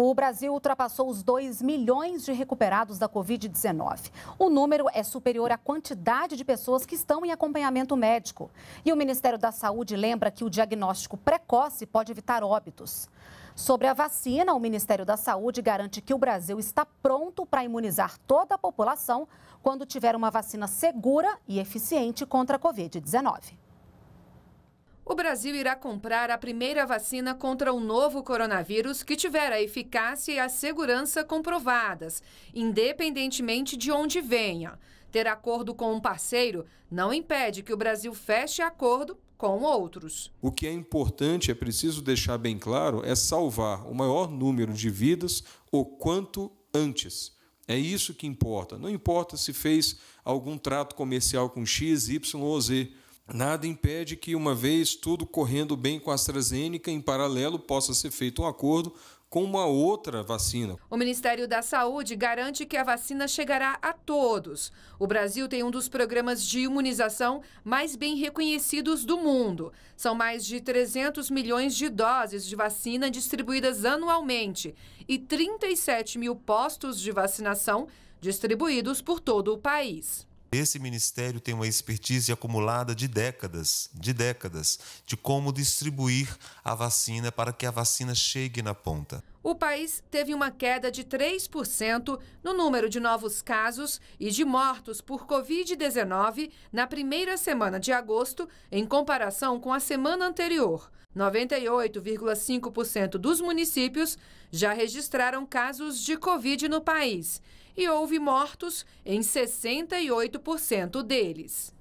O Brasil ultrapassou os 2 milhões de recuperados da Covid-19. O número é superior à quantidade de pessoas que estão em acompanhamento médico. E o Ministério da Saúde lembra que o diagnóstico precoce pode evitar óbitos. Sobre a vacina, o Ministério da Saúde garante que o Brasil está pronto para imunizar toda a população quando tiver uma vacina segura e eficiente contra a Covid-19. Brasil irá comprar a primeira vacina contra o novo coronavírus que tiver a eficácia e a segurança comprovadas, independentemente de onde venha. Ter acordo com um parceiro não impede que o Brasil feche acordo com outros. O que é importante, é preciso deixar bem claro, é salvar o maior número de vidas o quanto antes. É isso que importa. Não importa se fez algum trato comercial com X, Y ou Z Nada impede que, uma vez tudo correndo bem com a AstraZeneca, em paralelo possa ser feito um acordo com uma outra vacina. O Ministério da Saúde garante que a vacina chegará a todos. O Brasil tem um dos programas de imunização mais bem reconhecidos do mundo. São mais de 300 milhões de doses de vacina distribuídas anualmente e 37 mil postos de vacinação distribuídos por todo o país. Esse ministério tem uma expertise acumulada de décadas, de décadas, de como distribuir a vacina para que a vacina chegue na ponta o país teve uma queda de 3% no número de novos casos e de mortos por Covid-19 na primeira semana de agosto, em comparação com a semana anterior. 98,5% dos municípios já registraram casos de Covid no país e houve mortos em 68% deles.